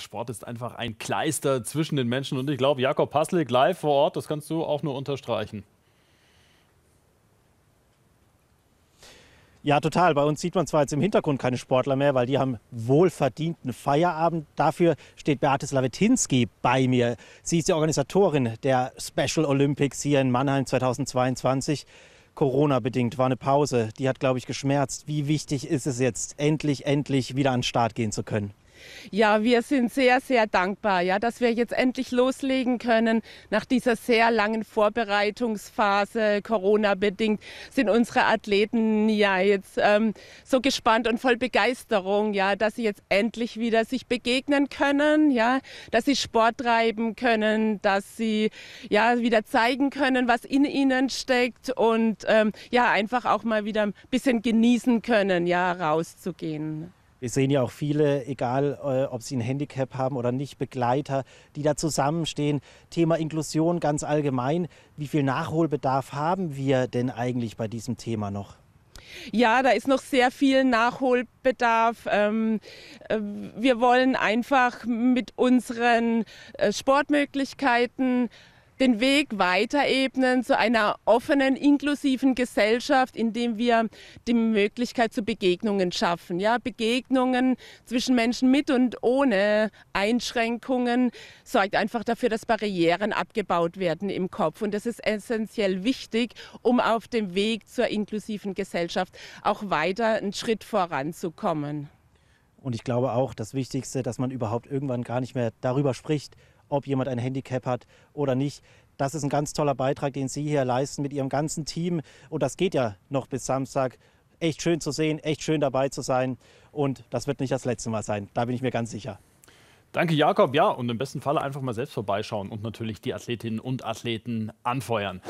Sport ist einfach ein Kleister zwischen den Menschen. Und ich glaube, Jakob Paslik live vor Ort, das kannst du auch nur unterstreichen. Ja, total. Bei uns sieht man zwar jetzt im Hintergrund keine Sportler mehr, weil die haben wohlverdienten Feierabend. Dafür steht Beate Slawetinski bei mir. Sie ist die Organisatorin der Special Olympics hier in Mannheim 2022. Corona-bedingt war eine Pause. Die hat, glaube ich, geschmerzt. Wie wichtig ist es jetzt, endlich, endlich wieder an den Start gehen zu können? Ja, wir sind sehr, sehr dankbar, ja, dass wir jetzt endlich loslegen können. Nach dieser sehr langen Vorbereitungsphase, Corona-bedingt, sind unsere Athleten ja jetzt ähm, so gespannt und voll Begeisterung, ja, dass sie jetzt endlich wieder sich begegnen können, ja, dass sie Sport treiben können, dass sie ja wieder zeigen können, was in ihnen steckt und ähm, ja, einfach auch mal wieder ein bisschen genießen können, ja, rauszugehen. Wir sehen ja auch viele, egal äh, ob sie ein Handicap haben oder nicht, Begleiter, die da zusammenstehen. Thema Inklusion ganz allgemein. Wie viel Nachholbedarf haben wir denn eigentlich bei diesem Thema noch? Ja, da ist noch sehr viel Nachholbedarf. Ähm, äh, wir wollen einfach mit unseren äh, Sportmöglichkeiten den Weg weiter ebnen zu einer offenen, inklusiven Gesellschaft, indem wir die Möglichkeit zu Begegnungen schaffen. Ja, Begegnungen zwischen Menschen mit und ohne Einschränkungen sorgt einfach dafür, dass Barrieren abgebaut werden im Kopf. Und das ist essentiell wichtig, um auf dem Weg zur inklusiven Gesellschaft auch weiter einen Schritt voranzukommen. Und ich glaube auch, das Wichtigste, dass man überhaupt irgendwann gar nicht mehr darüber spricht, ob jemand ein Handicap hat oder nicht. Das ist ein ganz toller Beitrag, den Sie hier leisten mit Ihrem ganzen Team. Und das geht ja noch bis Samstag. Echt schön zu sehen, echt schön dabei zu sein. Und das wird nicht das letzte Mal sein. Da bin ich mir ganz sicher. Danke, Jakob. Ja, und im besten Falle einfach mal selbst vorbeischauen und natürlich die Athletinnen und Athleten anfeuern.